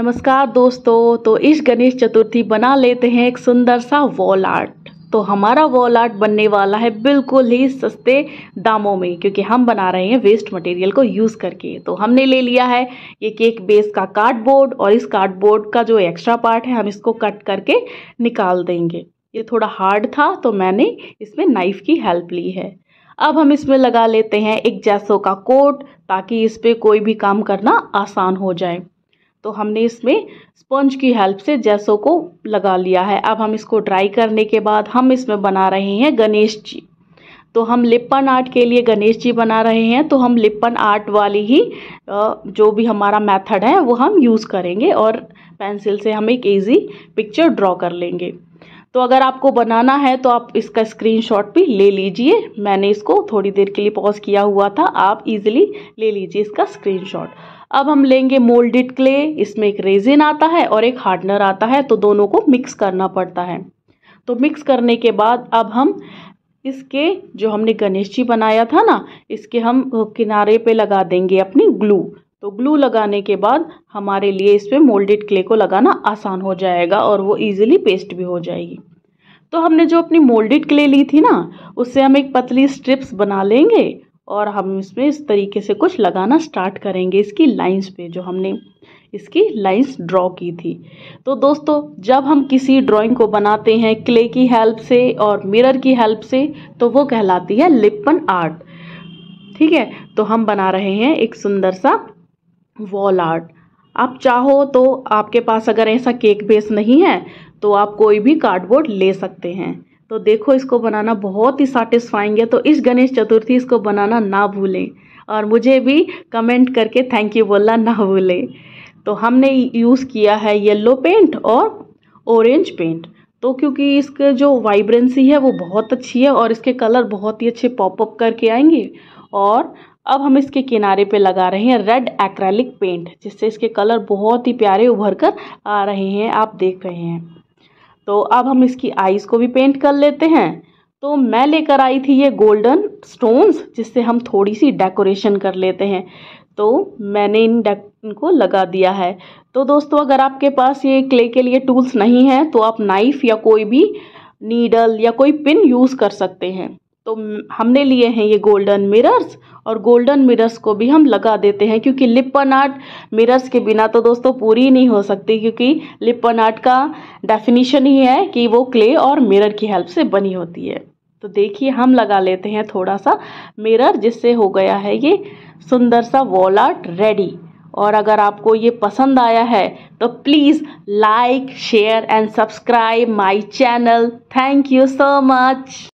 नमस्कार दोस्तों तो इस गणेश चतुर्थी बना लेते हैं एक सुंदर सा वॉल आर्ट तो हमारा वॉल आर्ट बनने वाला है बिल्कुल ही सस्ते दामों में क्योंकि हम बना रहे हैं वेस्ट मटेरियल को यूज़ करके तो हमने ले लिया है ये केक बेस का कार्डबोर्ड और इस कार्डबोर्ड का जो एक्स्ट्रा पार्ट है हम इसको कट करके निकाल देंगे ये थोड़ा हार्ड था तो मैंने इसमें नाइफ़ की हेल्प ली है अब हम इसमें लगा लेते हैं एक जैसो का कोट ताकि इस पर कोई भी काम करना आसान हो जाए तो हमने इसमें स्पंज की हेल्प से जैसो को लगा लिया है अब हम इसको ड्राई करने के बाद हम इसमें बना रहे हैं गणेश जी तो हम लिप्पन आर्ट के लिए गणेश जी बना रहे हैं तो हम लिप्पन आर्ट वाली ही जो भी हमारा मेथड है वो हम यूज़ करेंगे और पेंसिल से हम एक ईजी पिक्चर ड्रॉ कर लेंगे तो अगर आपको बनाना है तो आप इसका स्क्रीनशॉट भी ले लीजिए मैंने इसको थोड़ी देर के लिए पॉज किया हुआ था आप इजीली ले लीजिए इसका स्क्रीनशॉट अब हम लेंगे मोल्डेड क्ले इसमें एक रेजिन आता है और एक हार्डनर आता है तो दोनों को मिक्स करना पड़ता है तो मिक्स करने के बाद अब हम इसके जो हमने गणेश जी बनाया था ना इसके हम किनारे पे लगा देंगे अपनी ग्लू तो ग्लू लगाने के बाद हमारे लिए इस पर मोल्डेड क्ले को लगाना आसान हो जाएगा और वो ईजिली पेस्ट भी हो जाएगी तो हमने जो अपनी मोल्डेड क्ले ली थी ना उससे हम एक पतली स्ट्रिप्स बना लेंगे और हम इसमें इस तरीके से कुछ लगाना स्टार्ट करेंगे इसकी लाइंस पे जो हमने इसकी लाइंस ड्रॉ की थी तो दोस्तों जब हम किसी ड्राइंग को बनाते हैं क्ले की हेल्प से और मिरर की हेल्प से तो वो कहलाती है लिपन आर्ट ठीक है तो हम बना रहे हैं एक सुंदर सा वॉल आर्ट आप चाहो तो आपके पास अगर ऐसा केक बेस नहीं है तो आप कोई भी कार्डबोर्ड ले सकते हैं तो देखो इसको बनाना बहुत ही सेटिस्फाइंग है तो इस गणेश चतुर्थी इसको बनाना ना भूलें और मुझे भी कमेंट करके थैंक यू बोलना ना भूलें तो हमने यूज़ किया है येलो पेंट और ऑरेंज पेंट तो क्योंकि इसके जो वाइब्रेंसी है वो बहुत अच्छी है और इसके कलर बहुत ही अच्छे पॉपअप करके आएंगे और अब हम इसके किनारे पे लगा रहे हैं रेड एक्रेलिक पेंट जिससे इसके कलर बहुत ही प्यारे उभर कर आ रहे हैं आप देख रहे हैं तो अब हम इसकी आइज़ को भी पेंट कर लेते हैं तो मैं लेकर आई थी ये गोल्डन स्टोन्स जिससे हम थोड़ी सी डेकोरेशन कर लेते हैं तो मैंने इन इनको लगा दिया है तो दोस्तों अगर आपके पास ये क्ले के लिए टूल्स नहीं हैं तो आप नाइफ़ या कोई भी नीडल या कोई पिन यूज़ कर सकते हैं तो हमने लिए हैं ये गोल्डन मिरर्स और गोल्डन मिरर्स को भी हम लगा देते हैं क्योंकि लिपन आर्ट मिरर्स के बिना तो दोस्तों पूरी नहीं हो सकती क्योंकि लिपन आर्ट का डेफिनेशन ही है कि वो क्ले और मिरर की हेल्प से बनी होती है तो देखिए हम लगा लेते हैं थोड़ा सा मिरर जिससे हो गया है ये सुंदर सा वॉल आर्ट रेडी और अगर आपको ये पसंद आया है तो please like share and subscribe my channel thank you so much